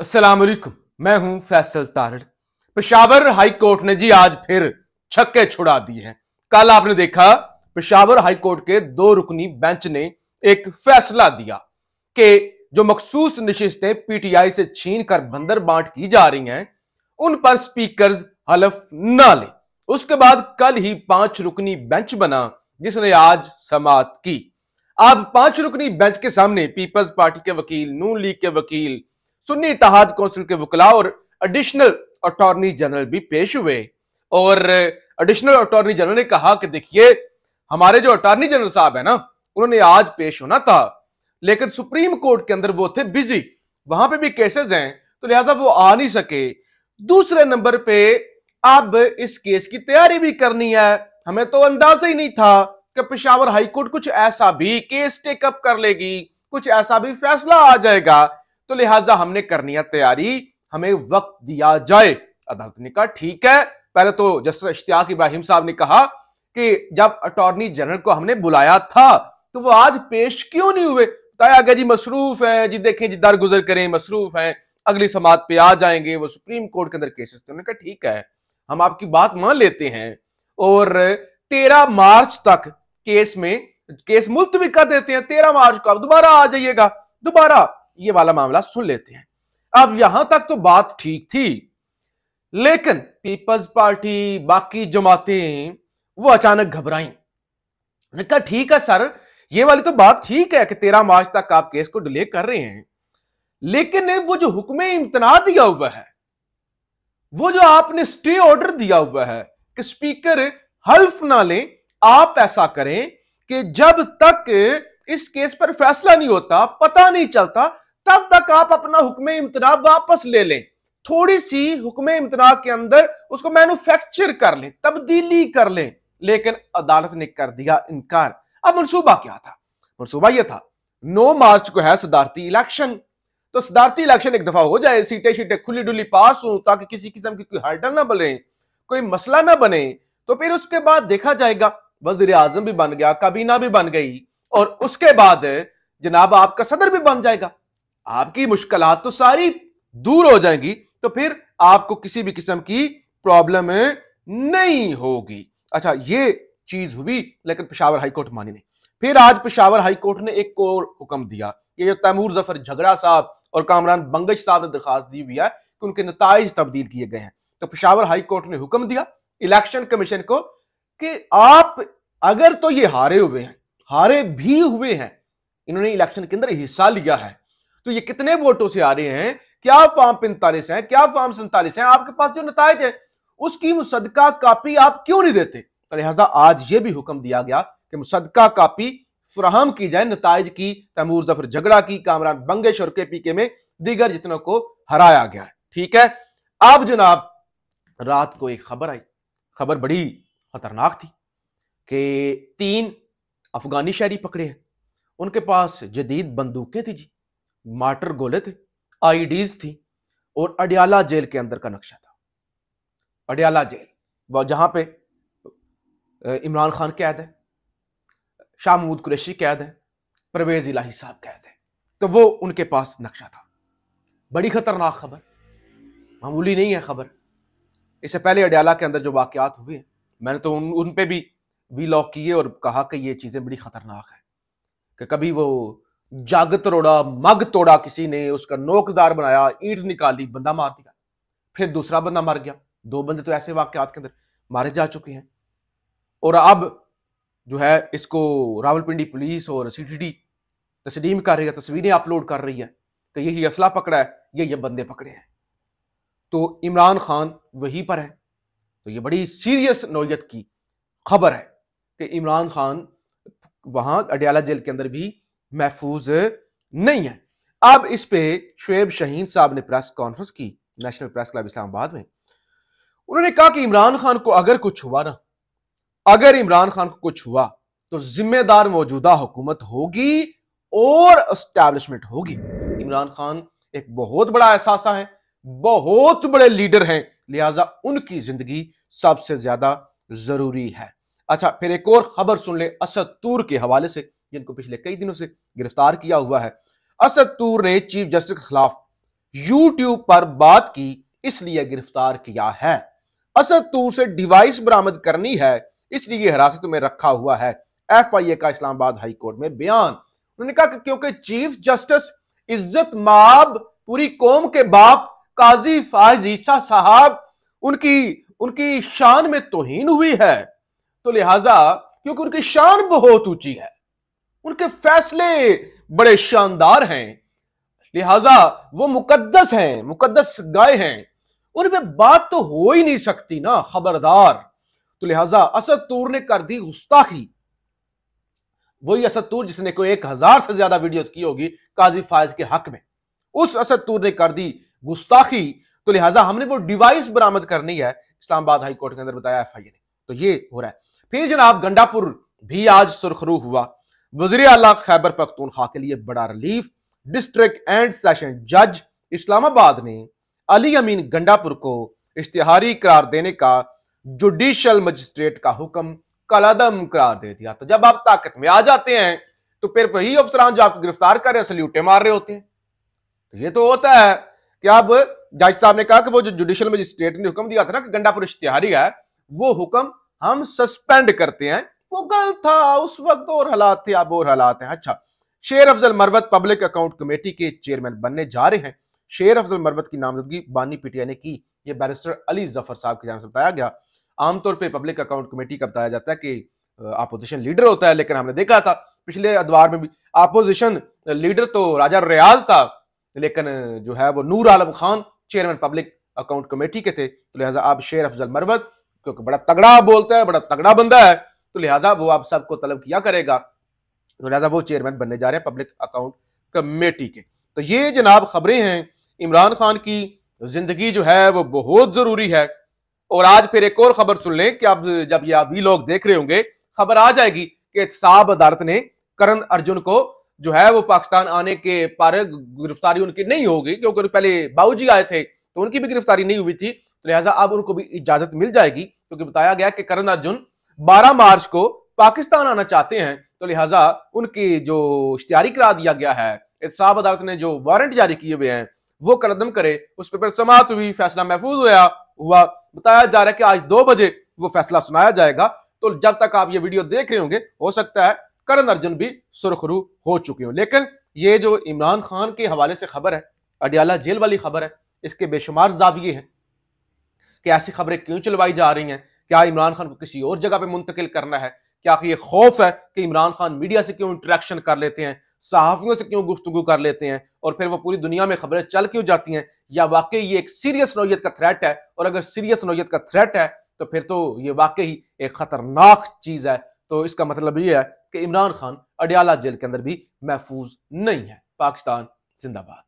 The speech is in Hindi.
असलम मैं हूं फैसल तारड़ पेशावर हाई कोर्ट ने जी आज फिर छक्के छुड़ा दिए हैं कल आपने देखा पेशावर हाई कोर्ट के दो रुकनी बेंच ने एक फैसला दिया कि जो मखसूस नशिस्तें पीटीआई से छीन कर बंदर बांट की जा रही हैं उन पर स्पीकर हलफ न ले उसके बाद कल ही पांच रुकनी बेंच बना जिसने आज समाप्त की अब पांच रुकनी बेंच के सामने पीपल्स पार्टी के वकील नून लीग के वकील सुन्नी इतिहाद कौंसिल के वकला और एडिशनल अटॉर्नी जनरल भी पेश हुए और एडिशनल अटॉर्नी जनरल ने कहा कि देखिए हमारे जो अटॉर्नी जनरल साहब है ना उन्होंने आज पेश होना था लेकिन सुप्रीम कोर्ट के अंदर वो थे बिजी वहां पे भी केसेस हैं तो लिहाजा वो आ नहीं सके दूसरे नंबर पे अब इस केस की तैयारी भी करनी है हमें तो अंदाजा ही नहीं था कि पेशावर हाईकोर्ट कुछ ऐसा भी केस टेकअप कर लेगी कुछ ऐसा भी फैसला आ जाएगा तो लिहाजा हमने करनी है तैयारी हमें वक्त दिया जाए अदालत ने कहा ठीक है पहले तो जस्टिस इश्तियाक इब्राहिम साहब ने कहा कि जब अटॉर्नी जनरल को हमने बुलाया था तो वो आज पेश क्यों नहीं हुए बताया गया जी मसरूफ हैं जी देखें जी गुजर करें मसरूफ हैं अगली समाज पे आ जाएंगे वो सुप्रीम कोर्ट के अंदर केसेस तो उन्होंने कहा ठीक है हम आपकी बात मान लेते हैं और तेरह मार्च तक केस में केस मुलतवी कर देते हैं तेरह मार्च को आप दोबारा आ जाइएगा दोबारा ये वाला मामला सुन लेते हैं अब यहां तक तो बात ठीक थी लेकिन पीपल्स पार्टी बाकी जमातें वो अचानक घबराई कहा ठीक है सर ये वाली तो बात ठीक है कि तेरह मार्च तक आप केस को डिले कर रहे हैं लेकिन वो जो हुक्म इम्तना दिया हुआ है वो जो आपने स्टे ऑर्डर दिया हुआ है कि स्पीकर हल्फ ना लें आप ऐसा करें कि जब तक इस केस पर फैसला नहीं होता पता नहीं चलता तब तक आप अपना हुक्म इम्तना वापस ले लें थोड़ी सी हुक्म इम्तना के अंदर उसको मैनुफैक्चर कर लें तब्दीली कर लें लेकिन अदालत ने कर दिया इनकार अब मनसूबा क्या था मनसूबा यह था नौ मार्च को है सदारती इलेक्शन तो सदारती इलेक्शन एक दफा हो जाए सीटें सीटें खुली डुली पास हो ताकि किसी किस्म की कोई हर्डल ना बने कोई मसला ना बने तो फिर उसके बाद देखा जाएगा वजीर आजम भी बन गया काबीना भी बन गई और उसके बाद जनाब आपका सदर भी बन जाएगा आपकी मुश्किल तो सारी दूर हो जाएंगी तो फिर आपको किसी भी किस्म की प्रॉब्लम नहीं होगी अच्छा ये चीज हुई लेकिन पिशावर हाईकोर्ट मानी नहीं फिर आज पिशावर हाईकोर्ट ने एक और हुक्म दिया ये जो तैमूर जफर झगड़ा साहब और कामरान बंगज साहब ने दरखास्त दी हुई है कि उनके नतज तब्दील किए गए हैं तो पिशावर हाईकोर्ट ने हुक्म दिया इलेक्शन कमीशन को कि आप अगर तो ये हारे हुए हैं हारे भी हुए हैं इन्होंने इलेक्शन के अंदर हिस्सा लिया है तो ये कितने वोटों से आ रहे हैं क्या फॉर्म पैंतालीस है क्या फॉर्म सैंतालीस है आपके पास जो नतज है उसकी मुसदका कापी आप क्यों नहीं देते तो लिहाजा आज ये भी हुक्म दिया गया कि मुसदका कापी फ्राहम की जाए नतज की तैमूर जफर झगड़ा की कामरान बंगेश और के पी के में दीगर जितनों को हराया गया है ठीक है अब जनाब रात को एक खबर आई खबर बड़ी खतरनाक थी कि तीन अफगानी शहरी पकड़े हैं उनके पास जदीद बंदूकें थी जी मार्टर गोले थे आईडीज थी और अडियाला जेल के अंदर का नक्शा था अडियाला जेल जहां पे इमरान खान कैद है शाह महमूद कुरैशी कैद है परवेज इलाही साहब कैद है तो वो उनके पास नक्शा था बड़ी खतरनाक खबर मामूली नहीं है खबर इससे पहले अडियाला के अंदर जो वाकयात हुए हैं मैंने तो उन उन पर भी वी लॉक किए और कहा कि ये चीज़ें बड़ी ख़तरनाक हैं कि कभी वो जग तोड़ा मग तोड़ा किसी ने उसका नोकदार बनाया ईंट निकाली बंदा मार दिया फिर दूसरा बंदा मर गया दो बंदे तो ऐसे वाक्यात के अंदर मारे जा चुके हैं और अब जो है इसको रावलपिंडी पुलिस और सी टी डी तस्लीम कर रही है तस्वीरें अपलोड कर रही है कि यही असला पकड़ा है ये ये बंदे पकड़े हैं तो इमरान खान वहीं पर है तो ये बड़ी सीरियस नोयत की खबर है कि इमरान खान वहाँ अडियाला जेल के अंदर भी महफूज नहीं है अब इस पे शुएब शहीन साहब ने प्रेस कॉन्फ्रेंस की नेशनल प्रेस क्लब इस्लामाबाद में उन्होंने कहा कि इमरान खान को अगर कुछ हुआ ना अगर इमरान खान को कुछ हुआ तो जिम्मेदार मौजूदा हुकूमत होगी और एस्टैब्लिशमेंट होगी इमरान खान एक बहुत बड़ा एहसासा है बहुत बड़े लीडर हैं लिहाजा उनकी जिंदगी सबसे ज्यादा जरूरी है अच्छा फिर एक और खबर सुन ले असद तूर के हवाले से जिनको पिछले कई दिनों से गिरफ्तार किया हुआ है असद तूर ने चीफ जस्टिस के खिलाफ यूट्यूब पर बात की इसलिए गिरफ्तार किया है असद तूर से डिवाइस बरामद करनी है इसलिए हिरासत में रखा हुआ है एफ आई ए का इस्लामाबाद हाईकोर्ट में बयान उन्होंने कहा कि क्योंकि चीफ जस्टिस इज्जत माब पूरी कौम के बाप काजी फाजीसा साहब उनकी उनकी शान में तोहीन हुई है तो लिहाजा क्योंकि उनकी शान बहुत ऊंची है उनके फैसले बड़े शानदार हैं लिहाजा वो मुकद्दस हैं मुकद्दस गाय हैं उन पर बात तो हो ही नहीं सकती ना खबरदार तो लिहाजा असदूर ने कर दी गुस्ताखी वही तूर जिसने कोई एक हजार से ज्यादा वीडियोस की होगी काजी फायज के हक में उस असदूर ने कर दी गुस्ताखी तो लिहाजा हमने वो डिवाइस बरामद करनी है इस्लामाबाद हाईकोर्ट के अंदर बताया एफ आई ने तो ये हो रहा है फिर जनाब गंडापुर भी आज सुरखरू हुआ वजीर अला खैबर पख्तूनखा के लिए बड़ा रिलीफ डिस्ट्रिक्ट एंड सेशन जज इस्लामाबाद ने अली अमीन गंडापुर को इश्तिहारी करार देने का जुडिशल मजिस्ट्रेट का हुक्म कलादम करार दे दिया तो जब आप ताकत में आ जाते हैं तो फिर वही अफसरान जो आपको गिरफ्तार कर रहे हैं सल्यूटे मार रहे होते हैं तो ये तो होता है कि अब जज साहब ने कहा कि वो जो जुडिशल मजिस्ट्रेट ने हुक्म दिया था ना कि गंडापुर इश्तिहारी है वो हुक्म हम सस्पेंड करते हैं वो गलत था उस वक्त तो और हालात थे अब और हालात हैं अच्छा Sher Afzal Marwat public account committee के चेयरमैन बनने जा रहे हैं शेर अफजल मरवत की नामजदगी बानी पीटीआई ने की ये बैरिस्टर अली जफर साहब की जान से बताया गया आमतौर पर पब्लिक अकाउंट कमेटी का बताया जाता है कि अपोजिशन लीडर होता है लेकिन हमने देखा था पिछले अदवार में भी अपोजिशन लीडर तो राजा रियाज था लेकिन जो है वो Noor Alam Khan chairman public account committee के थे तो लिहाजा आप शेर अफजल मरवत क्योंकि बड़ा तगड़ा बोलता है बड़ा तगड़ा बंदा है तो लिहाजा वो आप सबको तलब किया करेगा तो लिहाजा वो चेयरमैन बनने जा रहे हैं पब्लिक अकाउंट कमेटी के तो ये जनाब खबरें हैं इमरान खान की जिंदगी जो है वो बहुत जरूरी है और आज फिर एक और खबर सुन लें कि आप जब ये अभी लोग देख रहे होंगे खबर आ जाएगी कि साब अदालत ने करण अर्जुन को जो है वो पाकिस्तान आने के पर गिरफ्तारी उनकी नहीं होगी क्योंकि पहले बाबूजी आए थे तो उनकी भी गिरफ्तारी नहीं हुई थी तो लिहाजा अब उनको भी इजाजत मिल जाएगी क्योंकि बताया गया कि करण अर्जुन 12 मार्च को पाकिस्तान आना चाहते हैं तो लिहाजा उनकी जो इश्तियारी करा दिया गया है इसाब अदालत ने जो वारंट जारी किए हुए हैं वो कदम करे उस पर फिर हुई फैसला महफूज हुआ हुआ बताया जा रहा है कि आज दो बजे वो फैसला सुनाया जाएगा तो जब तक आप ये वीडियो देख रहे होंगे हो सकता है करण अर्जुन भी सुरखरू हो चुके हो लेकिन ये जो इमरान खान के हवाले से खबर है अडियाला जेल वाली खबर है इसके बेशुमार जाविये हैं कि ऐसी खबरें क्यों चलवाई जा रही हैं क्या इमरान खान को किसी और जगह पर मुंतकिल करना है क्या ये खौफ है कि इमरान खान मीडिया से क्यों इंटरेक्शन कर लेते हैं सहाफ़ियों से क्यों गुफ्तु कर लेते हैं और फिर वो पूरी दुनिया में खबरें चल क्यों जाती हैं या वाकई ये एक सीरियस नोयत का थ्रेट है और अगर सीरियस नोयत का थ्रेट है तो फिर तो ये वाकई एक ख़तरनाक चीज़ है तो इसका मतलब ये है कि इमरान खान अडयाला जेल के अंदर भी महफूज नहीं है पाकिस्तान जिंदाबाद